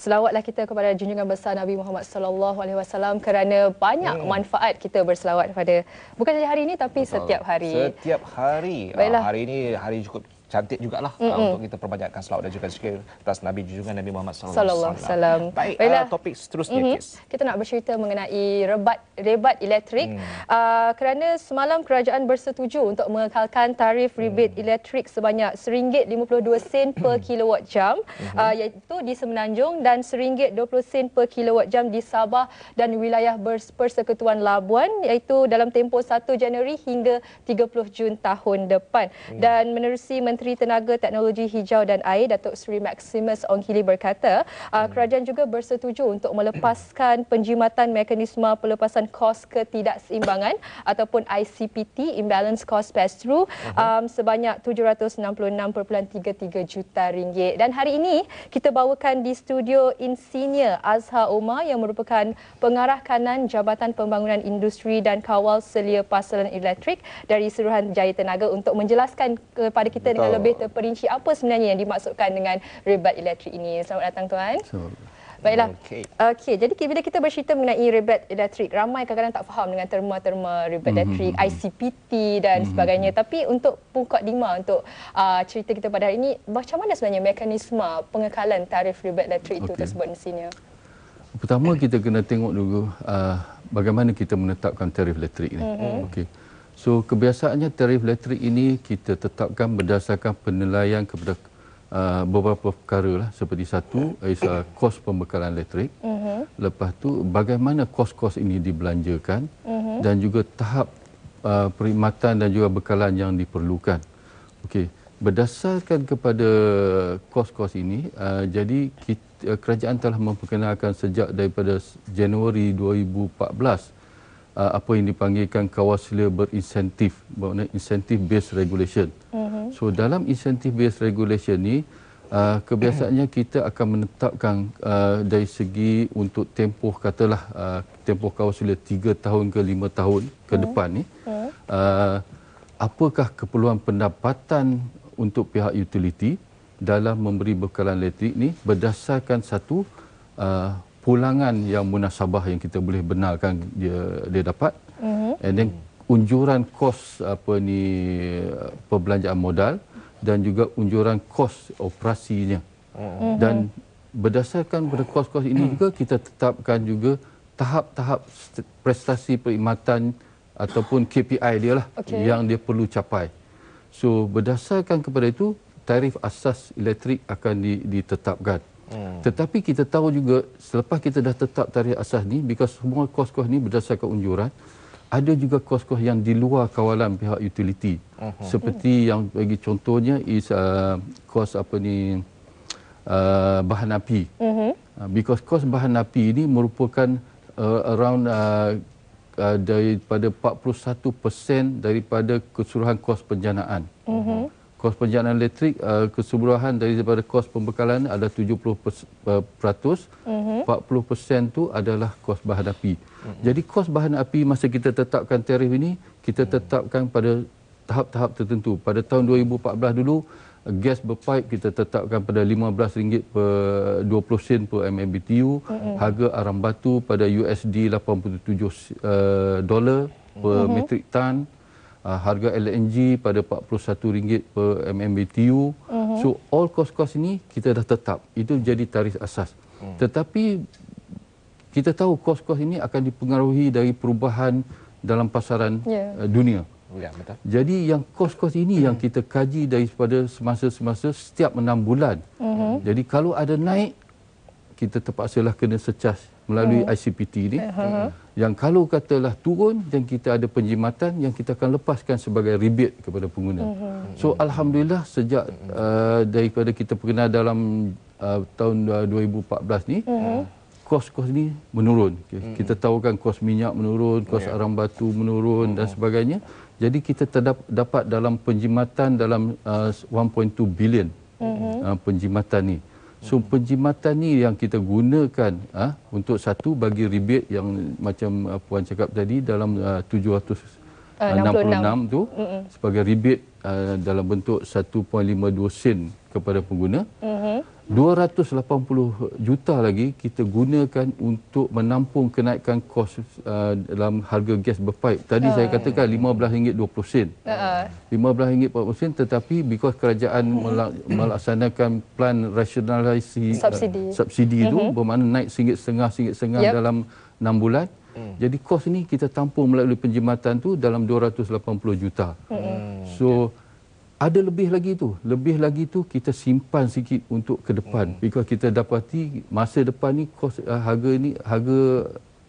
Selawatlah kita kepada junjungan besar Nabi Muhammad sallallahu alaihi wasallam kerana banyak hmm. manfaat kita berselawat pada bukan saja hari ini tapi Betul. setiap hari. Setiap hari. Ah, Baiklah. Hari ini hari cukup cantik juga lah -mm. Uh, ah, untuk kita perbanyakkan selawat dan juga zikir atas Nabi junjungan Nabi Muhammad sallallahu alaihi wasallam. Baik, ah, Baiklah. Uh, topik seterusnya mm -hmm. Kita nak bercerita mengenai rebat rebat elektrik. Mm. Uh, kerana semalam kerajaan bersetuju untuk mengekalkan tarif rebate mm. elektrik sebanyak RM1.52 sen per hmm. kilowatt jam mm -hmm. uh, iaitu di Semenanjung dan RM1.20 sen per kilowatt jam di Sabah dan wilayah Persekutuan Labuan iaitu dalam tempoh 1 Januari hingga 30 Jun tahun depan. Mm. Dan menerusi Menteri Menteri Tenaga Teknologi Hijau dan Air Datuk Seri Maximus Ong Hili berkata uh, hmm. kerajaan juga bersetuju untuk melepaskan penjimatan mekanisme pelepasan kos ketidakseimbangan ataupun ICPT imbalance cost pass through hmm. um, sebanyak 766.33 juta ringgit dan hari ini kita bawakan di studio insinyur Azhar Omar yang merupakan pengarah kanan Jabatan Pembangunan Industri dan Kawal Selia Pasaran Elektrik dari Suruhanjaya Tenaga untuk menjelaskan kepada kita Betul lebih terperinci apa sebenarnya yang dimaksudkan dengan rebat elektrik ini. Selamat datang tuan. So, Baiklah. Okey. Okay, jadi bila kita bercerita mengenai rebat elektrik, ramai kadang-kadang tak faham dengan terma-terma rebat mhm, elektrik, mm-hmm. ICPT dan mm-hmm. sebagainya. Mhm. Tapi untuk pungkak lima untuk uh, cerita kita pada hari ini, macam mana sebenarnya mekanisme pengekalan tarif rebat elektrik okay. itu tersebut di Pertama kita kena tengok dulu uh, bagaimana kita menetapkan tarif elektrik ini. Mm-hmm. Okey. So kebiasaannya tarif elektrik ini kita tetapkan berdasarkan penilaian kepada uh, beberapa perkara lah. Seperti satu, is, uh, kos pembekalan elektrik. Uh mm-hmm. -huh. Lepas tu bagaimana kos-kos ini dibelanjakan uh mm-hmm. -huh. dan juga tahap uh, perkhidmatan dan juga bekalan yang diperlukan. Okey, berdasarkan kepada kos-kos ini, uh, jadi kita, uh, kerajaan telah memperkenalkan sejak daripada Januari 2014 uh, apa yang dipanggilkan kawasila berinsentif, maknanya incentive based regulation. Uh mhm. -huh. So dalam incentive based regulation ni uh, kebiasaannya kita akan menetapkan uh, dari segi untuk tempoh katalah uh, tempoh kawasila 3 tahun ke 5 tahun ke uh depan ni mhm. uh, apakah keperluan pendapatan untuk pihak utility dalam memberi bekalan elektrik ni berdasarkan satu uh, pulangan yang munasabah yang kita boleh benarkan dia dia dapat mm-hmm. and then unjuran kos apa ni perbelanjaan modal dan juga unjuran kos operasinya mm-hmm. dan berdasarkan pada kos-kos ini juga kita tetapkan juga tahap-tahap prestasi perkhidmatan ataupun KPI dia lah okay. yang dia perlu capai. So berdasarkan kepada itu tarif asas elektrik akan ditetapkan. Hmm. Tetapi kita tahu juga selepas kita dah tetap tarikh asas ni because semua kos-kos ni berdasarkan unjuran ada juga kos-kos yang di luar kawalan pihak utiliti. Uh-huh. Seperti yang bagi contohnya is uh, kos apa ni uh, bahan api. Uh-huh. Uh, because kos bahan api ini merupakan uh, around uh, uh, daripada 41% daripada keseluruhan kos penjanaan. Uh-huh kos penjanaan elektrik uh, dari daripada kos pembekalan ada 70% uh, peratus, uh -huh. 40% tu adalah kos bahan api. Uh -huh. Jadi kos bahan api masa kita tetapkan tarif ini, kita tetapkan pada tahap-tahap tertentu. Pada tahun 2014 dulu gas berpipe kita tetapkan pada RM15 per 20 sen per MMBTU, uh mhm. -huh. harga aram batu pada USD 87 uh, dolar per uh mhm. -huh. metric ton. Ah, harga LNG pada RM41 per MMBTU. Uh-huh. Mhm. So all cost-cost ini kita dah tetap. Itu jadi tarif asas. Uh-huh. Tetapi kita tahu kos-kos ini akan dipengaruhi dari perubahan dalam pasaran yeah. Ya. uh, dunia. Ya, betul. Jadi yang kos-kos ini hmm. yang kita kaji daripada semasa-semasa setiap enam bulan. Hmm. Jadi kalau ada naik, kita terpaksalah kena secas melalui oh. Hmm. ICPT ini uh eh, -huh. Ha, ha. yang kalau katalah turun yang kita ada penjimatan yang kita akan lepaskan sebagai rebate kepada pengguna. Uh So alhamdulillah sejak uh, daripada kita pernah dalam uh, tahun uh, 2014 ni Kos-kos ini menurun. Kita tahu kan kos minyak menurun, kos ya. arang batu menurun dan sebagainya. Jadi kita dapat dalam penjimatan dalam 1.2 uh, bilion uh, penjimatan ini. So penjimatan ni yang kita gunakan ah ha, untuk satu bagi rebate yang macam ah, puan cakap tadi dalam uh, 700 66 tu Mm-mm. sebagai rebate uh, dalam bentuk 1.52 sen kepada pengguna. Mm-hmm. 280 juta lagi kita gunakan untuk menampung kenaikan kos uh, dalam harga gas berpaip. Tadi uh. saya katakan RM15.20. Uh. RM15.20 tetapi because kerajaan uh. melaksanakan plan rasionalisasi uh, subsidi, uh, uh-huh. itu mhm. bermakna naik RM1.50, rm setengah yep. dalam 6 bulan. Hmm. Jadi kos ni kita tampung melalui penjimatan tu dalam 280 juta. Hmm. hmm. So yeah ada lebih lagi tu lebih lagi tu kita simpan sikit untuk ke depan hmm. because kita dapati masa depan ni kos uh, harga ni harga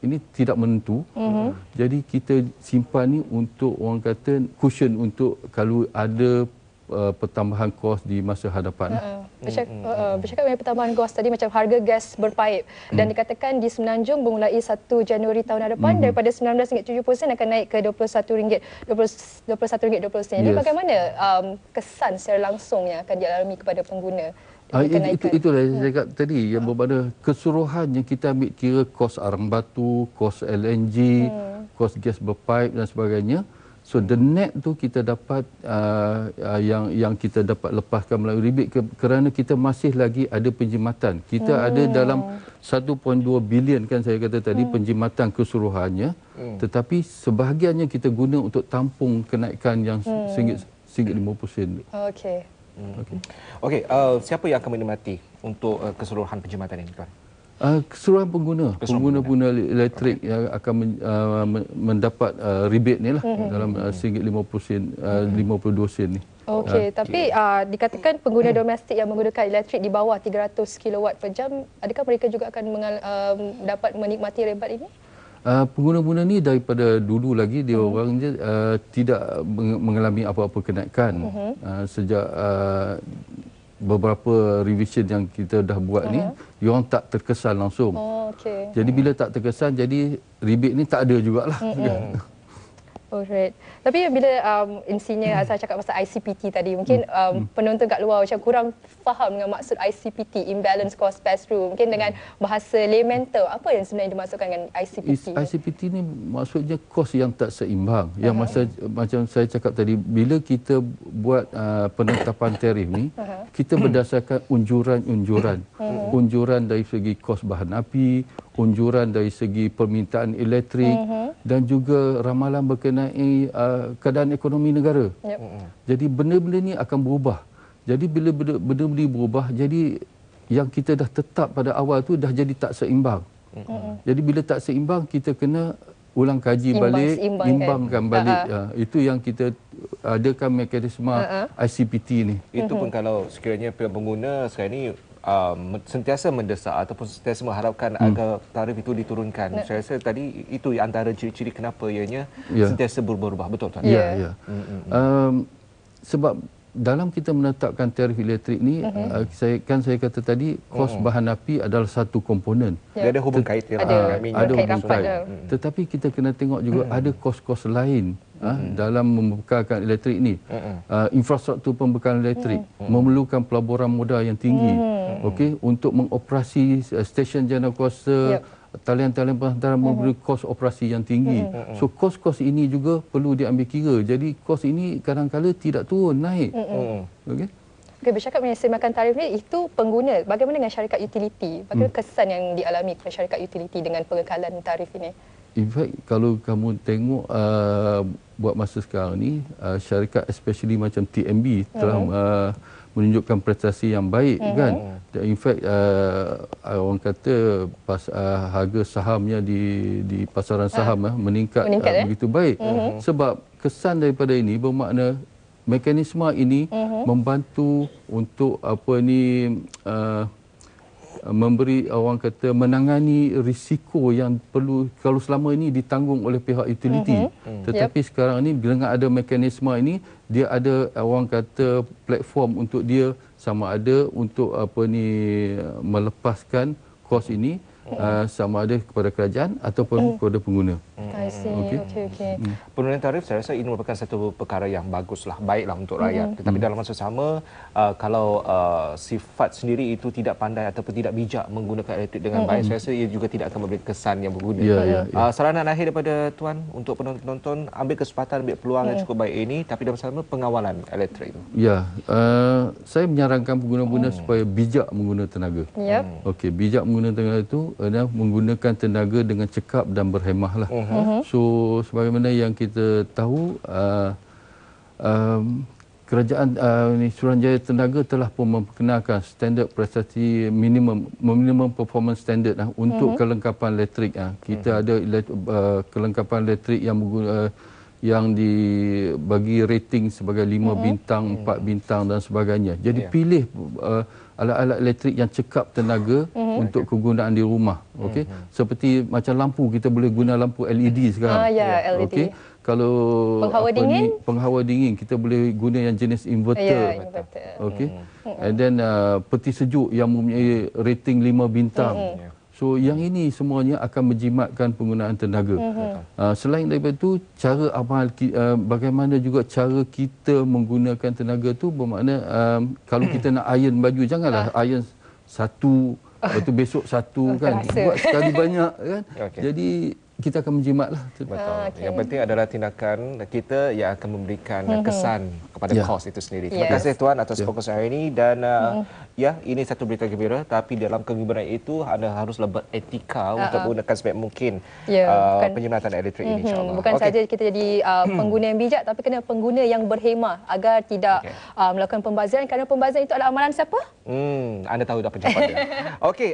ini tidak menentu hmm. jadi kita simpan ni untuk orang kata cushion untuk kalau ada uh, pertambahan kos di masa hadapan. Uh, bercakap mengenai uh, uh, uh, pertambahan kos tadi macam harga gas berpaip mm. dan dikatakan di Semenanjung bermulai 1 Januari tahun hadapan mm. daripada RM19.70 akan naik ke RM21.20 RM21.20. Yes. Jadi bagaimana um, kesan secara langsungnya akan dialami kepada pengguna? Ah, itu itulah yang saya cakap tadi yang ah. bermakna keseluruhan yang kita ambil kira kos arang batu, kos LNG, hmm. kos gas berpipe dan sebagainya. So the net tu kita dapat uh, uh, yang yang kita dapat lepaskan melalui ribet ke, kerana kita masih lagi ada penjimatan. Kita hmm. ada dalam 1.2 bilion kan saya kata tadi hmm. penjimatan keseluruhannya hmm. tetapi sebahagiannya kita guna untuk tampung kenaikan yang hmm. singgit singgit 50 sen. Okey. Okey. Hmm. Okey, uh, siapa yang akan menikmati untuk uh, keseluruhan penjimatan ini tuan? Ah, keseluruhan pengguna keseluruhan pengguna pengguna elektrik okay. yang akan men, uh, mendapat uh, rebate ni lah mm-hmm. dalam singgit lima puluh sen lima puluh dua sen ni. Okey, okay. tapi uh, dikatakan pengguna mm. domestik yang menggunakan elektrik di bawah 300 kW per jam, adakah mereka juga akan mengal, uh, dapat menikmati rebat ini? Uh, pengguna-pengguna ni daripada dulu lagi dia uh-huh. orang je uh, tidak mengalami apa-apa kenaikan uh-huh. uh, sejak uh, beberapa revision yang kita dah buat uh -huh. ni, uh-huh. you tak terkesan langsung. Oh, okay. Jadi bila tak terkesan, jadi rebate ni tak ada jugalah. Mm -hmm. Alright. Oh, Tapi bila um, insinya saya hmm. cakap pasal ICPT tadi, mungkin hmm. um, hmm. penonton kat luar macam kurang faham dengan maksud ICPT, imbalance cost pass through. Mungkin dengan bahasa elemental apa yang sebenarnya dimaksudkan dengan ICPT? Is, ICPT ni maksudnya kos yang tak seimbang. Uh-huh. Yang masa macam saya cakap tadi, bila kita buat uh, penetapan tarif ni, uh-huh. kita berdasarkan unjuran-unjuran. Uh-huh. Unjuran dari segi kos bahan api, unjuran dari segi permintaan elektrik, uh-huh dan juga ramalan berkenaan uh, keadaan ekonomi negara. Yep. Jadi benda-benda ni akan berubah. Jadi bila benda-benda ni berubah, jadi yang kita dah tetap pada awal tu dah jadi tak seimbang. Mm -hmm. Jadi bila tak seimbang, kita kena ulang kaji imbang, balik, imbangkan, imbangkan balik. Uh -huh. uh, itu yang kita adakan mekanisme uh -huh. ICPT ni. Itu pun mm -hmm. kalau sekiranya pengguna sekarang ni um, sentiasa mendesak ataupun sentiasa mengharapkan hmm. agar tarif itu diturunkan. Nah. Ya. Saya rasa tadi itu antara ciri-ciri kenapa ianya yeah. sentiasa berubah-ubah. Betul tak? Ya, yeah. ya. Yeah. Hmm, hmm, hmm. Um, sebab dalam kita menetapkan tarif elektrik ini, uh-huh. Mhm. saya kan saya kata tadi kos uh-huh. bahan api adalah satu komponen. Ya. Dia ada hubung lah kait dia. Ada, ada hubung Tetapi kita kena tengok juga uh-huh. ada kos-kos lain ha, hmm. dalam membekalkan elektrik ini. Hmm. Uh, infrastruktur pembekalan elektrik hmm. hmm. memerlukan pelaburan modal yang tinggi hmm. hmm. okay, untuk mengoperasi uh, stesen jenama kuasa, yep. talian-talian penghantaran hmm. memerlukan kos operasi yang tinggi. Hmm. hmm. So, kos-kos ini juga perlu diambil kira. Jadi, kos ini kadang-kadang tidak turun, naik. Hmm. Okay? Okay, bercakap mengenai semakan tarif ini, itu pengguna. Bagaimana dengan syarikat utiliti? Bagaimana kesan yang dialami oleh syarikat utiliti dengan pengekalan tarif ini? In fact, kalau kamu tengok uh, buat masa sekarang ni uh, syarikat especially macam TMB telah mm-hmm. uh, menunjukkan prestasi yang baik mm-hmm. kan dan in fact uh, orang kata pas uh, harga sahamnya di di pasaran mhm. saham uh, meningkat, meningkat uh, eh? begitu baik mm-hmm. sebab kesan daripada ini bermakna mekanisme ini mm-hmm. membantu untuk apa ni uh, Eh, memberi orang kata menangani risiko yang perlu kalau selama ini ditanggung oleh pihak utility, mm-hmm. Hmm. tetapi yep. sekarang ini dengan ada mekanisme ini dia ada eh, orang kata platform untuk dia sama ada untuk apa ni melepaskan kos ini mm-hmm. uh, sama ada kepada kerajaan ataupun mm kepada pengguna Okay. Okay, okay. Penurunan tarif saya rasa ini merupakan satu perkara yang baguslah, baiklah untuk rakyat. Tetapi mm. dalam masa sama, uh, kalau uh, sifat sendiri itu tidak pandai ataupun tidak bijak menggunakan elektrik dengan baik, saya rasa ia juga tidak akan memberi kesan yang berguna. Yeah, yeah, yeah. Uh, saranan akhir daripada Tuan untuk penonton-penonton, ambil kesempatan, ambil peluang yeah. yang ya. cukup baik ini, tapi dalam masa sama pengawalan elektrik itu. Ya, yeah. uh, saya menyarankan pengguna-pengguna mm. supaya bijak menggunakan tenaga. Yep. Hmm. Okay. Bijak menggunakan tenaga itu, adalah menggunakan tenaga dengan cekap dan berhemahlah. Mm-hmm. Uh-huh. So sebagaimana yang kita tahu uh, um, kerajaan uh, Suruhanjaya Tenaga telah pun memperkenalkan standard prestasi minimum minimum performance standard uh, untuk uh-huh. kelengkapan elektrik uh. kita uh-huh. ada uh, kelengkapan elektrik yang menggunakan uh, yang dibagi rating sebagai 5 mm-hmm. bintang, 4 mm-hmm. bintang dan sebagainya. Jadi yeah. pilih uh, alat-alat elektrik yang cekap tenaga mm-hmm. untuk kegunaan di rumah. Okey. Mm-hmm. Seperti macam lampu kita boleh guna lampu LED mm-hmm. sekarang. Ah ya, yeah, LED. Okay? Kalau penghawa dingin, ni, penghawa dingin kita boleh guna yang jenis inverter. Yeah, inverter. Okey. Mm-hmm. And then uh, peti sejuk yang mempunyai rating 5 bintang. Mm-hmm. Yeah. So hmm. yang ini semuanya akan menjimatkan penggunaan tenaga. Hmm. Uh, selain daripada itu, cara amal uh, bagaimana juga cara kita menggunakan tenaga tu bermakna um, kalau kita nak iron baju janganlah ah. iron satu, lepas besok satu kan. Buat sekali banyak kan. Okay. Jadi kita akan menjimat lah. Betul. Ah, okay. Yang penting adalah tindakan kita yang akan memberikan mm-hmm. kesan kepada yeah. kos itu sendiri. Terima yes. Ya. kasih Tuan atas yeah. fokus hari ini dan mm-hmm. ya ini satu berita gembira tapi dalam kegembiraan itu anda harus lebat etika uh-huh. untuk menggunakan ah. sebaik mungkin yeah, ya, uh, penyemprotan elektrik mm-hmm. ini mhm. insyaAllah. Bukan okay. saja kita jadi uh, pengguna yang bijak tapi kena pengguna yang berhemah agar tidak okay. uh, melakukan pembaziran kerana pembaziran itu adalah amalan siapa? Hmm, anda tahu dah penjawabannya. Okey.